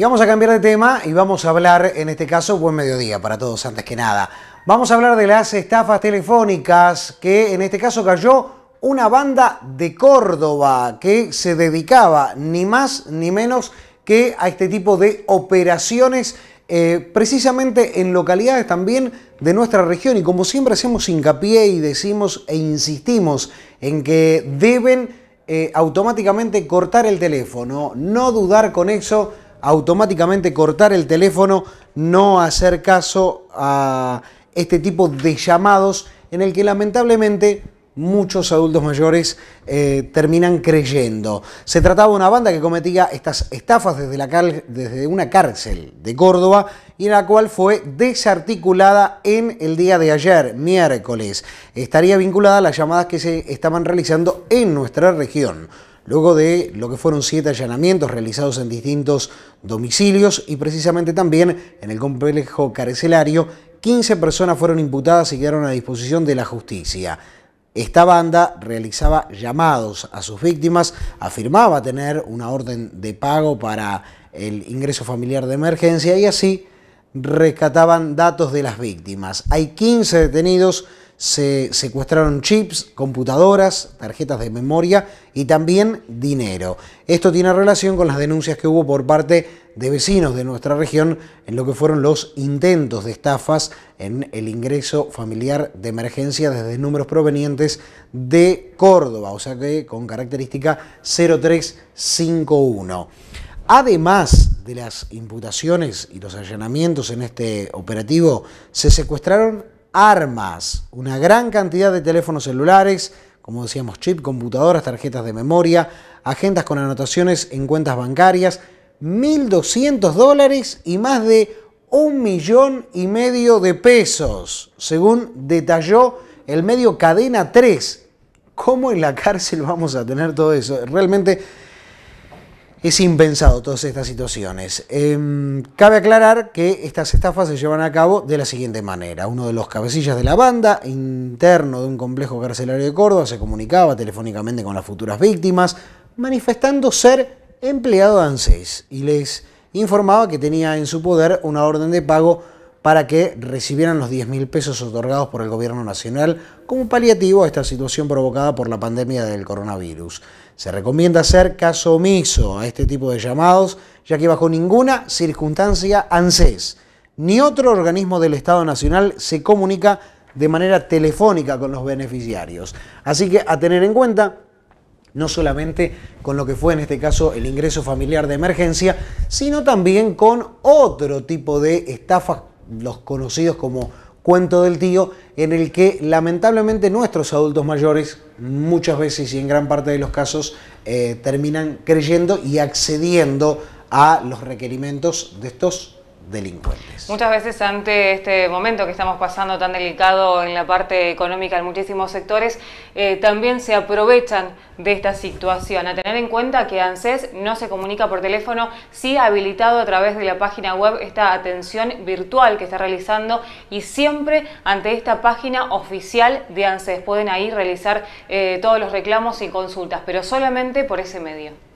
Y vamos a cambiar de tema y vamos a hablar, en este caso, buen mediodía para todos antes que nada. Vamos a hablar de las estafas telefónicas que en este caso cayó una banda de Córdoba que se dedicaba ni más ni menos que a este tipo de operaciones eh, precisamente en localidades también de nuestra región y como siempre hacemos hincapié y decimos e insistimos en que deben eh, automáticamente cortar el teléfono, no dudar con eso automáticamente cortar el teléfono, no hacer caso a este tipo de llamados en el que lamentablemente muchos adultos mayores eh, terminan creyendo. Se trataba de una banda que cometía estas estafas desde, la desde una cárcel de Córdoba y la cual fue desarticulada en el día de ayer, miércoles. Estaría vinculada a las llamadas que se estaban realizando en nuestra región luego de lo que fueron siete allanamientos realizados en distintos domicilios y precisamente también en el complejo carcelario, 15 personas fueron imputadas y quedaron a disposición de la justicia. Esta banda realizaba llamados a sus víctimas, afirmaba tener una orden de pago para el ingreso familiar de emergencia y así rescataban datos de las víctimas. Hay 15 detenidos se secuestraron chips, computadoras, tarjetas de memoria y también dinero. Esto tiene relación con las denuncias que hubo por parte de vecinos de nuestra región en lo que fueron los intentos de estafas en el ingreso familiar de emergencia desde números provenientes de Córdoba, o sea que con característica 0351. Además de las imputaciones y los allanamientos en este operativo, se secuestraron armas, una gran cantidad de teléfonos celulares, como decíamos, chip, computadoras, tarjetas de memoria, agendas con anotaciones en cuentas bancarias, 1.200 dólares y más de un millón y medio de pesos, según detalló el medio Cadena 3. ¿Cómo en la cárcel vamos a tener todo eso? Realmente es impensado todas estas situaciones. Em, cabe aclarar que estas estafas se llevan a cabo de la siguiente manera. Uno de los cabecillas de la banda, interno de un complejo carcelario de Córdoba, se comunicaba telefónicamente con las futuras víctimas, manifestando ser empleado de ANSES y les informaba que tenía en su poder una orden de pago para que recibieran los 10 mil pesos otorgados por el Gobierno Nacional como paliativo a esta situación provocada por la pandemia del coronavirus. Se recomienda hacer caso omiso a este tipo de llamados, ya que bajo ninguna circunstancia ANSES ni otro organismo del Estado Nacional se comunica de manera telefónica con los beneficiarios. Así que a tener en cuenta no solamente con lo que fue en este caso el ingreso familiar de emergencia, sino también con otro tipo de estafas los conocidos como cuento del tío, en el que lamentablemente nuestros adultos mayores muchas veces y en gran parte de los casos eh, terminan creyendo y accediendo a los requerimientos de estos delincuentes. Muchas veces ante este momento que estamos pasando tan delicado en la parte económica en muchísimos sectores, eh, también se aprovechan de esta situación. A tener en cuenta que ANSES no se comunica por teléfono, sí ha habilitado a través de la página web esta atención virtual que está realizando y siempre ante esta página oficial de ANSES pueden ahí realizar eh, todos los reclamos y consultas, pero solamente por ese medio.